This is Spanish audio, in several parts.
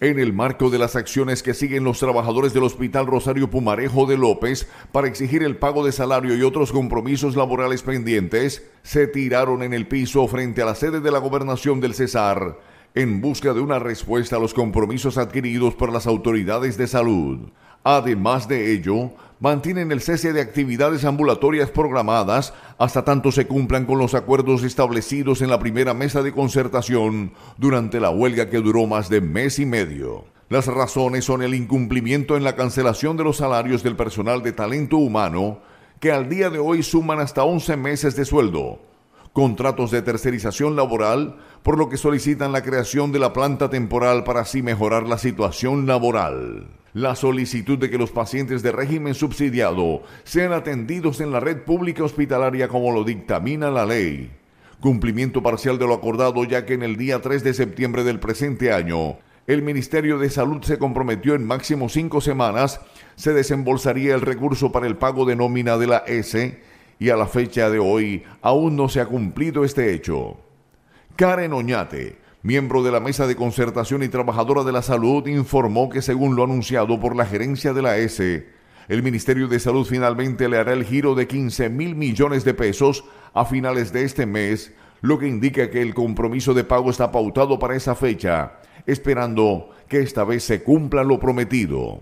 En el marco de las acciones que siguen los trabajadores del Hospital Rosario Pumarejo de López para exigir el pago de salario y otros compromisos laborales pendientes, se tiraron en el piso frente a la sede de la gobernación del Cesar en busca de una respuesta a los compromisos adquiridos por las autoridades de salud. Además de ello, mantienen el cese de actividades ambulatorias programadas hasta tanto se cumplan con los acuerdos establecidos en la primera mesa de concertación durante la huelga que duró más de mes y medio. Las razones son el incumplimiento en la cancelación de los salarios del personal de talento humano, que al día de hoy suman hasta 11 meses de sueldo, contratos de tercerización laboral, por lo que solicitan la creación de la planta temporal para así mejorar la situación laboral la solicitud de que los pacientes de régimen subsidiado sean atendidos en la red pública hospitalaria como lo dictamina la ley. Cumplimiento parcial de lo acordado ya que en el día 3 de septiembre del presente año, el Ministerio de Salud se comprometió en máximo cinco semanas se desembolsaría el recurso para el pago de nómina de la S y a la fecha de hoy aún no se ha cumplido este hecho. Karen Oñate, miembro de la Mesa de Concertación y Trabajadora de la Salud, informó que según lo anunciado por la gerencia de la S, el Ministerio de Salud finalmente le hará el giro de 15 mil millones de pesos a finales de este mes, lo que indica que el compromiso de pago está pautado para esa fecha, esperando que esta vez se cumpla lo prometido.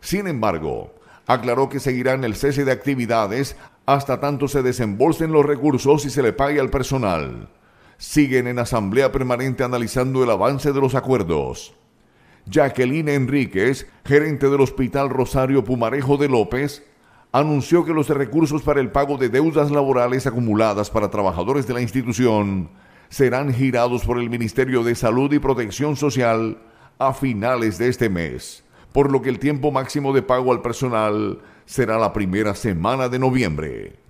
Sin embargo, aclaró que seguirán el cese de actividades hasta tanto se desembolsen los recursos y se le pague al personal siguen en Asamblea Permanente analizando el avance de los acuerdos. Jacqueline Enríquez, gerente del Hospital Rosario Pumarejo de López, anunció que los recursos para el pago de deudas laborales acumuladas para trabajadores de la institución serán girados por el Ministerio de Salud y Protección Social a finales de este mes, por lo que el tiempo máximo de pago al personal será la primera semana de noviembre.